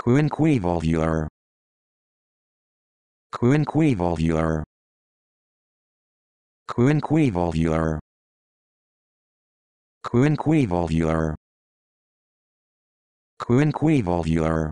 Quinquivalvular. Quinquivalvular. Quinquivalvular. Quinquivalvular. Quinquivalvular.